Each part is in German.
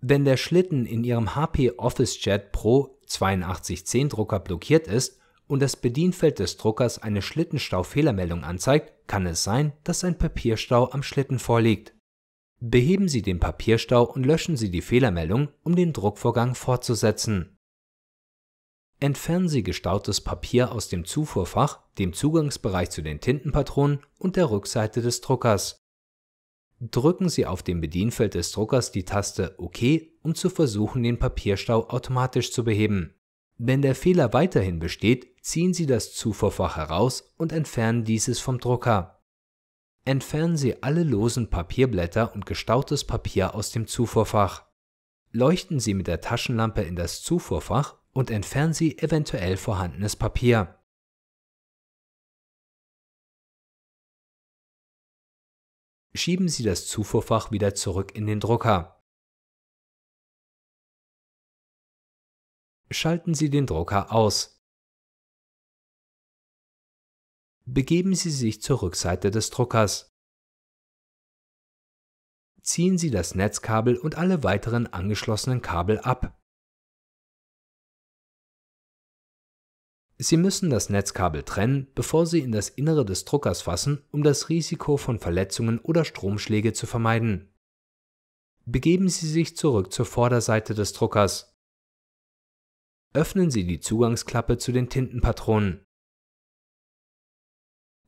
Wenn der Schlitten in Ihrem HP OfficeJet Pro 8210 Drucker blockiert ist und das Bedienfeld des Druckers eine Schlittenstau-Fehlermeldung anzeigt, kann es sein, dass ein Papierstau am Schlitten vorliegt. Beheben Sie den Papierstau und löschen Sie die Fehlermeldung, um den Druckvorgang fortzusetzen. Entfernen Sie gestautes Papier aus dem Zufuhrfach, dem Zugangsbereich zu den Tintenpatronen und der Rückseite des Druckers. Drücken Sie auf dem Bedienfeld des Druckers die Taste OK, um zu versuchen, den Papierstau automatisch zu beheben. Wenn der Fehler weiterhin besteht, ziehen Sie das Zufuhrfach heraus und entfernen dieses vom Drucker. Entfernen Sie alle losen Papierblätter und gestautes Papier aus dem Zufuhrfach. Leuchten Sie mit der Taschenlampe in das Zufuhrfach und entfernen Sie eventuell vorhandenes Papier. schieben Sie das Zufuhrfach wieder zurück in den Drucker. Schalten Sie den Drucker aus. Begeben Sie sich zur Rückseite des Druckers. Ziehen Sie das Netzkabel und alle weiteren angeschlossenen Kabel ab. Sie müssen das Netzkabel trennen, bevor Sie in das Innere des Druckers fassen, um das Risiko von Verletzungen oder Stromschläge zu vermeiden. Begeben Sie sich zurück zur Vorderseite des Druckers. Öffnen Sie die Zugangsklappe zu den Tintenpatronen.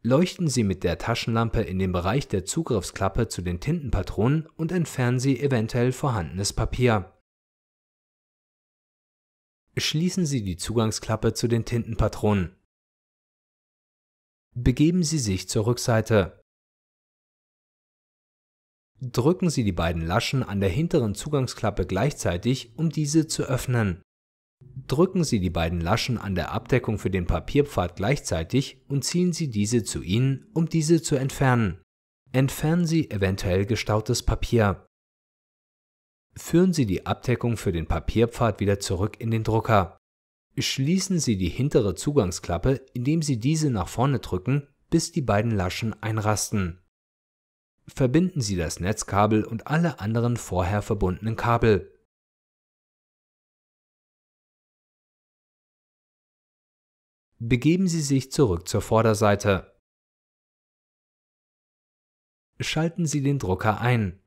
Leuchten Sie mit der Taschenlampe in den Bereich der Zugriffsklappe zu den Tintenpatronen und entfernen Sie eventuell vorhandenes Papier. Schließen Sie die Zugangsklappe zu den Tintenpatronen. Begeben Sie sich zur Rückseite. Drücken Sie die beiden Laschen an der hinteren Zugangsklappe gleichzeitig, um diese zu öffnen. Drücken Sie die beiden Laschen an der Abdeckung für den Papierpfad gleichzeitig und ziehen Sie diese zu Ihnen, um diese zu entfernen. Entfernen Sie eventuell gestautes Papier. Führen Sie die Abdeckung für den Papierpfad wieder zurück in den Drucker. Schließen Sie die hintere Zugangsklappe, indem Sie diese nach vorne drücken, bis die beiden Laschen einrasten. Verbinden Sie das Netzkabel und alle anderen vorher verbundenen Kabel. Begeben Sie sich zurück zur Vorderseite. Schalten Sie den Drucker ein.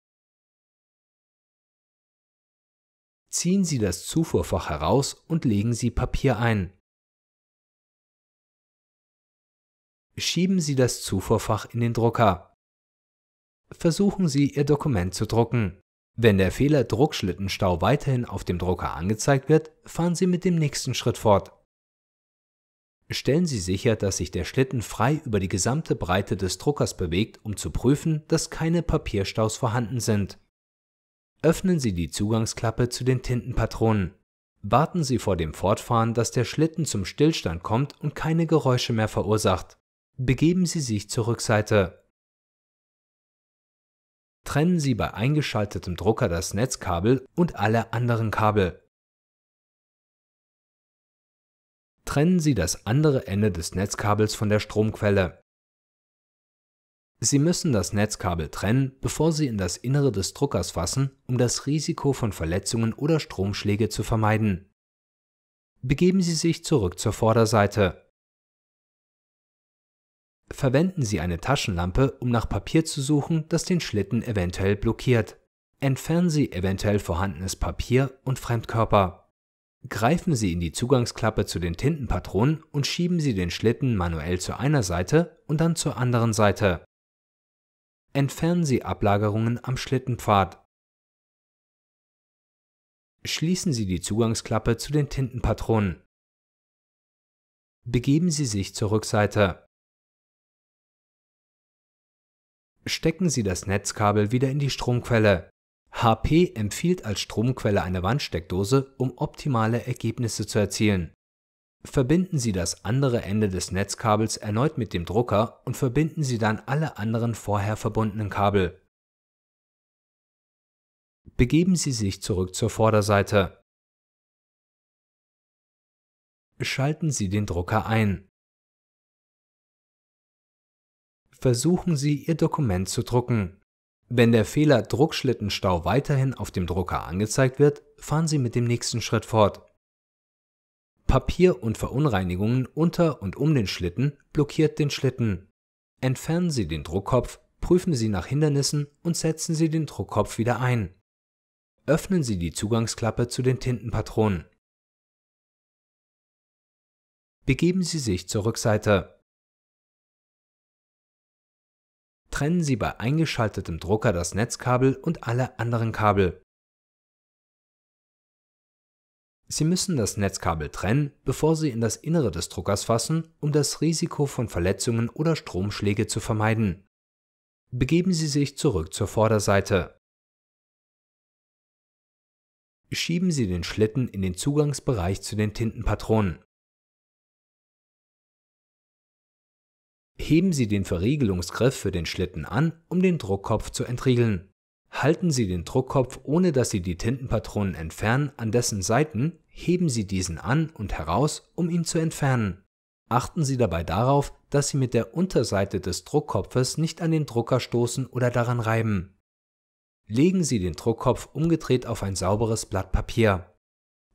ziehen Sie das Zufuhrfach heraus und legen Sie Papier ein. Schieben Sie das Zufuhrfach in den Drucker. Versuchen Sie, Ihr Dokument zu drucken. Wenn der Fehler Druckschlittenstau weiterhin auf dem Drucker angezeigt wird, fahren Sie mit dem nächsten Schritt fort. Stellen Sie sicher, dass sich der Schlitten frei über die gesamte Breite des Druckers bewegt, um zu prüfen, dass keine Papierstaus vorhanden sind öffnen Sie die Zugangsklappe zu den Tintenpatronen. Warten Sie vor dem Fortfahren, dass der Schlitten zum Stillstand kommt und keine Geräusche mehr verursacht. Begeben Sie sich zur Rückseite. Trennen Sie bei eingeschaltetem Drucker das Netzkabel und alle anderen Kabel. Trennen Sie das andere Ende des Netzkabels von der Stromquelle. Sie müssen das Netzkabel trennen, bevor Sie in das Innere des Druckers fassen, um das Risiko von Verletzungen oder Stromschläge zu vermeiden. Begeben Sie sich zurück zur Vorderseite. Verwenden Sie eine Taschenlampe, um nach Papier zu suchen, das den Schlitten eventuell blockiert. Entfernen Sie eventuell vorhandenes Papier und Fremdkörper. Greifen Sie in die Zugangsklappe zu den Tintenpatronen und schieben Sie den Schlitten manuell zu einer Seite und dann zur anderen Seite entfernen Sie Ablagerungen am Schlittenpfad. Schließen Sie die Zugangsklappe zu den Tintenpatronen. Begeben Sie sich zur Rückseite. Stecken Sie das Netzkabel wieder in die Stromquelle. HP empfiehlt als Stromquelle eine Wandsteckdose, um optimale Ergebnisse zu erzielen. Verbinden Sie das andere Ende des Netzkabels erneut mit dem Drucker und verbinden Sie dann alle anderen vorher verbundenen Kabel. Begeben Sie sich zurück zur Vorderseite. Schalten Sie den Drucker ein. Versuchen Sie, Ihr Dokument zu drucken. Wenn der Fehler Druckschlittenstau weiterhin auf dem Drucker angezeigt wird, fahren Sie mit dem nächsten Schritt fort. Papier und Verunreinigungen unter und um den Schlitten blockiert den Schlitten. Entfernen Sie den Druckkopf, prüfen Sie nach Hindernissen und setzen Sie den Druckkopf wieder ein. Öffnen Sie die Zugangsklappe zu den Tintenpatronen. Begeben Sie sich zur Rückseite. Trennen Sie bei eingeschaltetem Drucker das Netzkabel und alle anderen Kabel. Sie müssen das Netzkabel trennen, bevor Sie in das Innere des Druckers fassen, um das Risiko von Verletzungen oder Stromschläge zu vermeiden. Begeben Sie sich zurück zur Vorderseite. Schieben Sie den Schlitten in den Zugangsbereich zu den Tintenpatronen. Heben Sie den Verriegelungsgriff für den Schlitten an, um den Druckkopf zu entriegeln. Halten Sie den Druckkopf, ohne dass Sie die Tintenpatronen entfernen, an dessen Seiten, heben Sie diesen an und heraus, um ihn zu entfernen. Achten Sie dabei darauf, dass Sie mit der Unterseite des Druckkopfes nicht an den Drucker stoßen oder daran reiben. Legen Sie den Druckkopf umgedreht auf ein sauberes Blatt Papier.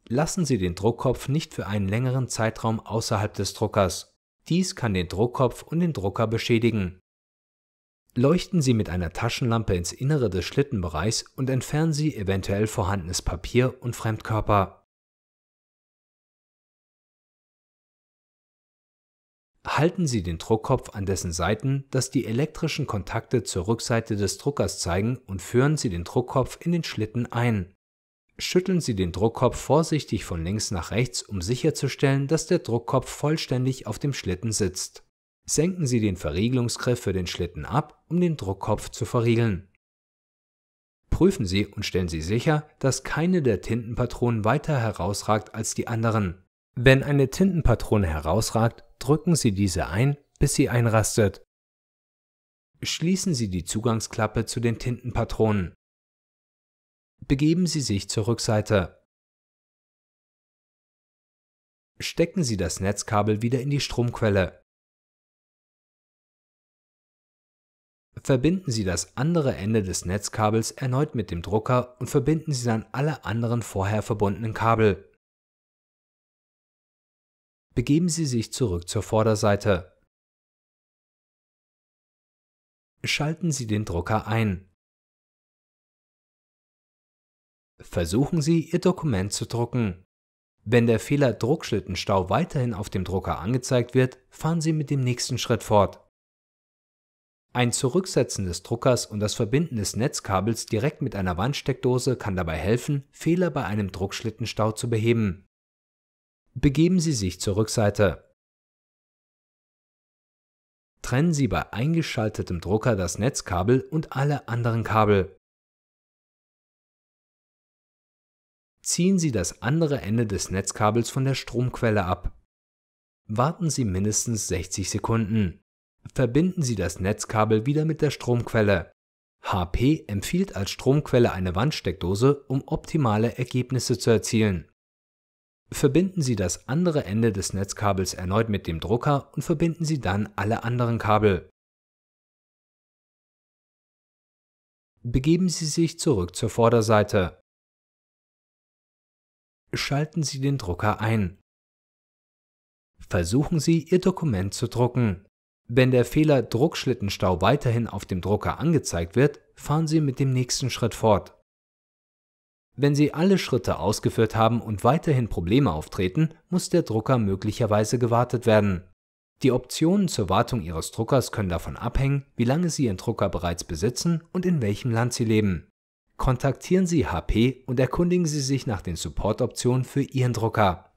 Lassen Sie den Druckkopf nicht für einen längeren Zeitraum außerhalb des Druckers. Dies kann den Druckkopf und den Drucker beschädigen. Leuchten Sie mit einer Taschenlampe ins Innere des Schlittenbereichs und entfernen Sie eventuell vorhandenes Papier und Fremdkörper. Halten Sie den Druckkopf an dessen Seiten, dass die elektrischen Kontakte zur Rückseite des Druckers zeigen, und führen Sie den Druckkopf in den Schlitten ein. Schütteln Sie den Druckkopf vorsichtig von links nach rechts, um sicherzustellen, dass der Druckkopf vollständig auf dem Schlitten sitzt senken Sie den Verriegelungsgriff für den Schlitten ab, um den Druckkopf zu verriegeln. Prüfen Sie und stellen Sie sicher, dass keine der Tintenpatronen weiter herausragt als die anderen. Wenn eine Tintenpatrone herausragt, drücken Sie diese ein, bis sie einrastet. Schließen Sie die Zugangsklappe zu den Tintenpatronen. Begeben Sie sich zur Rückseite. Stecken Sie das Netzkabel wieder in die Stromquelle. Verbinden Sie das andere Ende des Netzkabels erneut mit dem Drucker und verbinden Sie dann alle anderen vorher verbundenen Kabel. Begeben Sie sich zurück zur Vorderseite. Schalten Sie den Drucker ein. Versuchen Sie, Ihr Dokument zu drucken. Wenn der Fehler Druckschlittenstau weiterhin auf dem Drucker angezeigt wird, fahren Sie mit dem nächsten Schritt fort. Ein Zurücksetzen des Druckers und das Verbinden des Netzkabels direkt mit einer Wandsteckdose kann dabei helfen, Fehler bei einem Druckschlittenstau zu beheben. Begeben Sie sich zur Rückseite. Trennen Sie bei eingeschaltetem Drucker das Netzkabel und alle anderen Kabel. Ziehen Sie das andere Ende des Netzkabels von der Stromquelle ab. Warten Sie mindestens 60 Sekunden verbinden Sie das Netzkabel wieder mit der Stromquelle. HP empfiehlt als Stromquelle eine Wandsteckdose, um optimale Ergebnisse zu erzielen. Verbinden Sie das andere Ende des Netzkabels erneut mit dem Drucker und verbinden Sie dann alle anderen Kabel. Begeben Sie sich zurück zur Vorderseite. Schalten Sie den Drucker ein. Versuchen Sie, Ihr Dokument zu drucken. Wenn der Fehler Druckschlittenstau weiterhin auf dem Drucker angezeigt wird, fahren Sie mit dem nächsten Schritt fort. Wenn Sie alle Schritte ausgeführt haben und weiterhin Probleme auftreten, muss der Drucker möglicherweise gewartet werden. Die Optionen zur Wartung Ihres Druckers können davon abhängen, wie lange Sie Ihren Drucker bereits besitzen und in welchem Land Sie leben. Kontaktieren Sie HP und erkundigen Sie sich nach den Supportoptionen für Ihren Drucker.